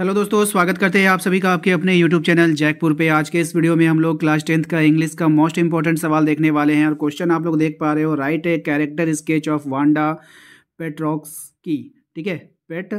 hello दोस्तों स्वागत करते हैं आप सभी का आपके अपने यूट्यूब चैनल जैकपुर पे आज के इस वीडियो में हम लोग क्लास टेंथ का इंग्लिश का मोस्ट इंपॉर्टेंट सवाल देखने वाले हैं और क्वेश्चन आप लोग देख पा रहे हो write a character sketch of Wanda Petronski की ठीक है पेट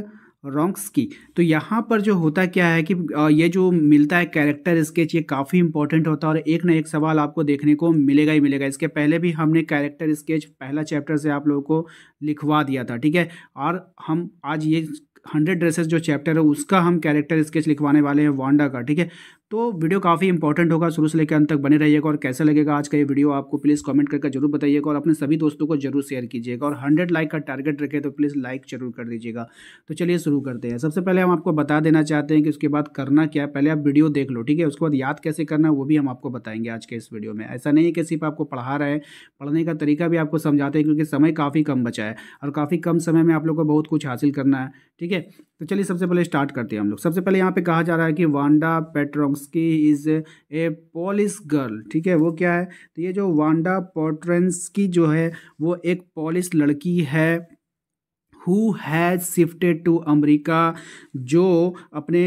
रॉन्क्स की तो यहाँ पर जो होता क्या है कि ये जो मिलता है कैरेक्टर स्केच ये काफ़ी इंपॉर्टेंट होता है और एक ना एक सवाल आपको देखने को मिलेगा ही मिलेगा इसके पहले भी हमने कैरेक्टर स्केच पहला चैप्टर से आप लोगों को लिखवा दिया था ठीक है और हम आज ये हंड्रेड ड्रेसेस जो चैप्टर है उसका हम कैरेक्टर स्केच लिखवाने वाले हैं वांडा का ठीक है तो वीडियो काफ़ी इंपॉर्टेंट होगा शुरू से लेकर अंत तक बने रहिएगा और कैसा लगेगा आज का ये वीडियो आपको प्लीज़ कमेंट करके जरूर बताइएगा और अपने सभी दोस्तों को जरूर शेयर कीजिएगा और हंड्रेड लाइक का टारगेट रखे तो प्लीज़ लाइक जरूर कर दीजिएगा तो चलिए शुरू करते हैं सबसे पहले हम आपको बता देना चाहते हैं कि उसके बाद करना क्या है पहले आप वीडियो देख लो ठीक है उसके बाद याद कैसे करना है वो भी हम आपको बताएंगे आज के इस वीडियो में ऐसा नहीं है कि सिर्फ आपको पढ़ा रहे हैं पढ़ने का तरीका भी आपको समझाते हैं क्योंकि समय काफ़ी कम बचा है और काफ़ी कम समय में आप लोग को बहुत कुछ हासिल करना है ठीक है तो चलिए सबसे पहले स्टार्ट करते हैं हम लोग सबसे पहले यहाँ पे कहा जा रहा है कि Wanda Petronski is a Polish girl ठीक है वो क्या है तो ये जो वांडा पोट्रेंसकी जो है वो एक पॉलिस लड़की है who has shifted to America जो अपने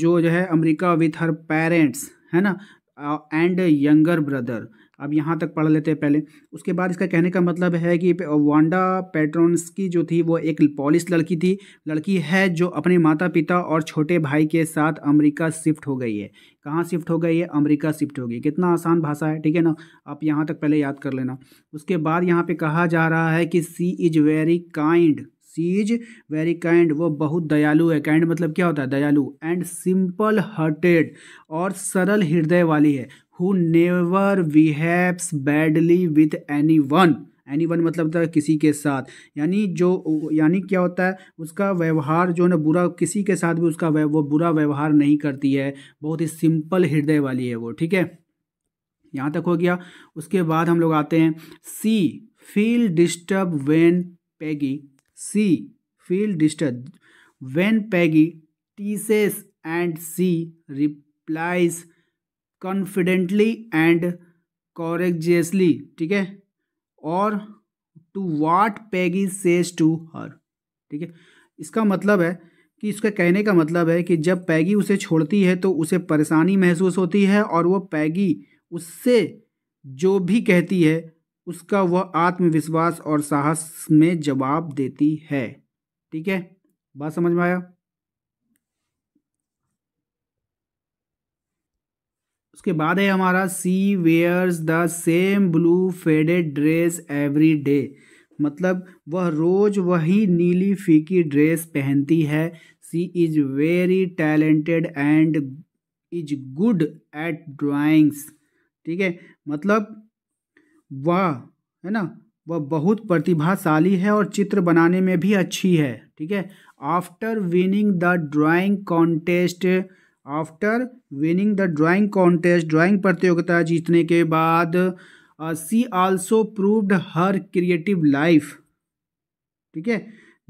जो जो है अमरीका विथ हर पेरेंट्स है ना एंड यंगर ब्रदर अब यहाँ तक पढ़ लेते हैं पहले उसके बाद इसका कहने का मतलब है कि वांडा पेट्रोन्स की जो थी वो एक पॉलिश लड़की थी लड़की है जो अपने माता पिता और छोटे भाई के साथ अमेरिका शिफ्ट हो गई है कहाँ शिफ्ट हो गई है अमेरिका शिफ्ट हो गई कितना आसान भाषा है ठीक है ना आप यहाँ तक पहले याद कर लेना उसके बाद यहाँ पे कहा जा रहा है कि she is very kind she is very kind वो बहुत दयालु है काइंड मतलब क्या होता है दयालु एंड सिंपल हार्टेड और सरल हृदय वाली है who never behaves badly with anyone anyone मतलब होता है किसी के साथ यानी जो यानी क्या होता है उसका व्यवहार जो है ना बुरा किसी के साथ भी उसका वो बुरा व्यवहार नहीं करती है बहुत ही सिंपल हृदय वाली है वो ठीक है यहाँ तक हो गया उसके बाद हम लोग आते हैं she feel disturb when Peggy she feel disturb when Peggy teases and she replies confidently and courageously ठीक है और to what Peggy says to her ठीक है इसका मतलब है कि इसका कहने का मतलब है कि जब पैगी उसे छोड़ती है तो उसे परेशानी महसूस होती है और वह पैगी उससे जो भी कहती है उसका वह आत्मविश्वास और साहस में जवाब देती है ठीक है बात समझ में आया उसके बाद है हमारा she wears the same blue faded dress every day मतलब वह रोज़ वही नीली फीकी ड्रेस पहनती है she is very talented and is good at drawings ठीक है मतलब वह है ना वह बहुत प्रतिभाशाली है और चित्र बनाने में भी अच्छी है ठीक है after winning the drawing contest after winning the drawing contest drawing प्रतियोगिता जीतने के बाद she also proved her creative life ठीक है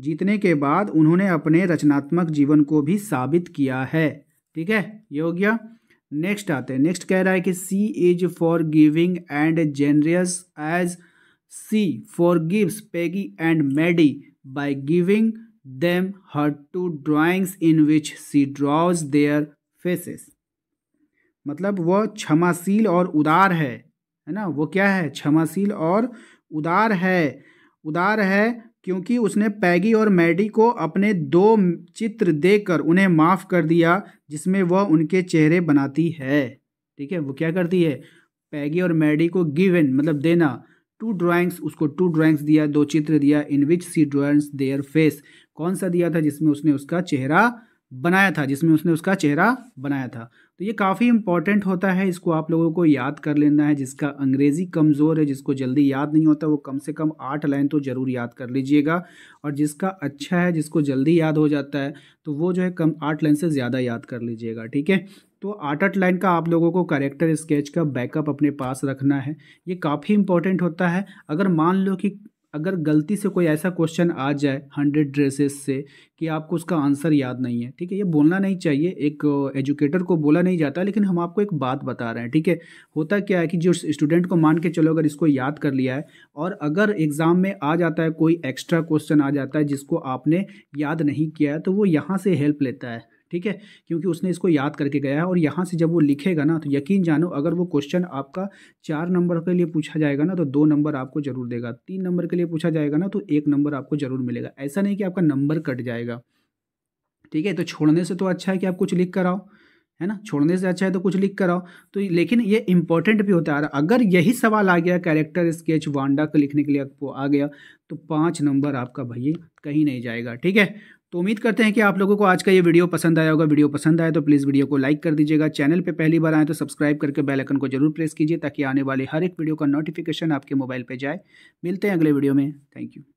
जीतने के बाद उन्होंने अपने रचनात्मक जीवन को भी साबित किया है ठीक है ये हो गया नेक्स्ट आते हैं नेक्स्ट कह रहा है कि she is forgiving and generous as she forgives Peggy and Maddie by giving them her two drawings in which she draws their faces मतलब वह क्षमाशील और उदार है है ना वो क्या है क्षमाशील और उदार है उदार है क्योंकि उसने पैगी और मैडी को अपने दो चित्र देकर उन्हें माफ़ कर दिया जिसमें वह उनके चेहरे बनाती है ठीक है वो क्या करती है पैगी और मैडी को गिवन मतलब देना टू ड्राइंग्स उसको टू ड्राइंग्स दिया दो चित्र दिया in which she drawings their face कौन सा दिया था जिसमें उसने उसका चेहरा बनाया था जिसमें उसने उसका चेहरा बनाया था तो ये काफ़ी इम्पॉर्टेंट होता है इसको आप लोगों को याद कर लेना है जिसका अंग्रेज़ी कमज़ोर है जिसको जल्दी याद नहीं होता वो कम से कम आठ लाइन तो ज़रूर याद कर लीजिएगा और जिसका अच्छा है जिसको जल्दी याद हो जाता है तो वो जो है कम आठ लाइन से ज़्यादा याद कर लीजिएगा ठीक है तो आठ आठ लाइन का आप लोगों को करेक्टर स्केच का बैकअप अपने पास रखना है ये काफ़ी इंपॉर्टेंट होता है अगर मान लो कि अगर गलती से कोई ऐसा क्वेश्चन आ जाए हंड्रेड ड्रेसेस से कि आपको उसका आंसर याद नहीं है ठीक है ये बोलना नहीं चाहिए एक एजुकेटर uh, को बोला नहीं जाता लेकिन हम आपको एक बात बता रहे हैं ठीक है होता क्या है कि जो स्टूडेंट को मान के चलो अगर इसको याद कर लिया है और अगर एग्ज़ाम में आ जाता है कोई एक्स्ट्रा क्वेश्चन आ जाता है जिसको आपने याद नहीं किया है तो वो यहाँ से हेल्प लेता है ठीक है क्योंकि उसने इसको याद करके गया है और यहाँ से जब वो लिखेगा ना तो यकीन जानो अगर वो क्वेश्चन आपका चार नंबर के लिए पूछा जाएगा ना तो दो नंबर आपको जरूर देगा तीन नंबर के लिए पूछा जाएगा ना तो एक नंबर आपको जरूर मिलेगा ऐसा नहीं कि आपका नंबर कट जाएगा ठीक है तो छोड़ने से तो अच्छा है कि आप कुछ लिख कर आओ है ना छोड़ने से अच्छा है तो कुछ लिख कर आओ तो लेकिन ये इंपॉर्टेंट भी होता आ रहा अगर यही सवाल आ गया कैरेक्टर स्केच वांडा का लिखने के लिए आपको तो आ गया तो पाँच नंबर आपका भैया कहीं नहीं जाएगा ठीक है तो उम्मीद करते हैं कि आप लोगों को आज का ये वीडियो पसंद आया होगा वीडियो पसंद आए तो प्लीज़ वीडियो को लाइक कर दीजिएगा चैनल पे पहली बार आए तो सब्सक्राइब करके बेल आइकन को जरूर प्रेस कीजिए ताकि आने वाले हर एक वीडियो का नोटिफिकेशन आपके मोबाइल पे जाए मिलते हैं अगले वीडियो में थैंक यू